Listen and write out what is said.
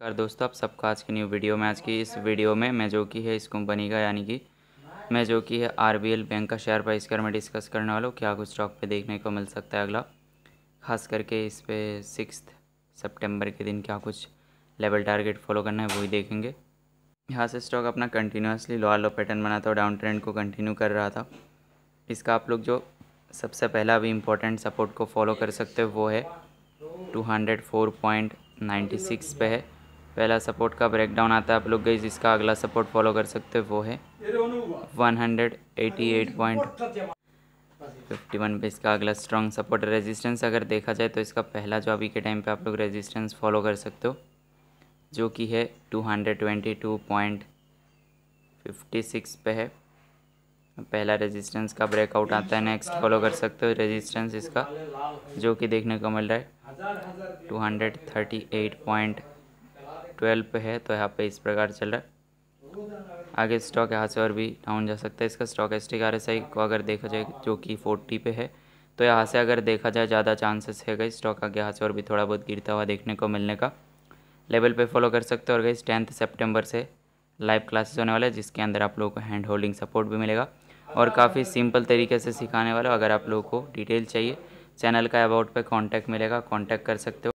कर दोस्तों आप सबका आज की न्यू वीडियो में आज की इस वीडियो में मैं जो की है इस कंपनी का यानी कि मैं जो की है आरबीएल बैंक का शेयर प्राइस कर मैं डिस्कस करने वाला हूँ क्या कुछ स्टॉक पे देखने को मिल सकता है अगला खास करके इस पर सिक्स सितंबर के दिन क्या कुछ लेवल टारगेट फॉलो करना है वही देखेंगे यहाँ से स्टॉक अपना कंटिन्यूसली लोअर लो पैटर्न बना था और डाउन ट्रेंड को कंटिन्यू कर रहा था इसका आप लोग जो सबसे पहला भी इम्पोर्टेंट सपोर्ट को फॉलो कर सकते हो वो है सिक्स पे है पहला सपोर्ट का ब्रेकडाउन आता है आप लोग गई इसका अगला सपोर्ट फॉलो कर सकते हो वो है 188.51 पे इसका अगला स्ट्रॉन्ग सपोर्ट रेजिस्टेंस अगर देखा जाए तो इसका पहला जो अभी के टाइम पे आप लोग रेजिस्टेंस फॉलो कर सकते हो जो कि है 222.56 पे है पहला रेजिस्टेंस का ब्रेकआउट आता है नेक्स्ट फॉलो कर सकते हो रेजिस्टेंस इसका जो कि देखने को मिल रहा है पॉइंट ट्वेल्व पे है तो यहाँ पे इस प्रकार चल रहा है आगे स्टॉक यहाँ से और भी डाउन जा सकता है इसका stock S T R S I को अगर देखा जाए जो कि फोर्टी पे है तो यहाँ से अगर देखा जाए ज़्यादा चांसेस है गई स्टॉक आगे यहाँ से और भी थोड़ा बहुत गिरता हुआ देखने को मिलने का लेवल पर फॉलो कर सकते हो और गई टेंथ सेप्टेम्बर से लाइव क्लासेस होने वाले जिसके अंदर आप लोगों को हैंड होल्डिंग सपोर्ट भी मिलेगा और काफ़ी सिंपल तरीके से सिखाने वाला अगर आप लोगों को डिटेल चाहिए चैनल का अबाउट पे कांटेक्ट मिलेगा कांटेक्ट कर सकते हो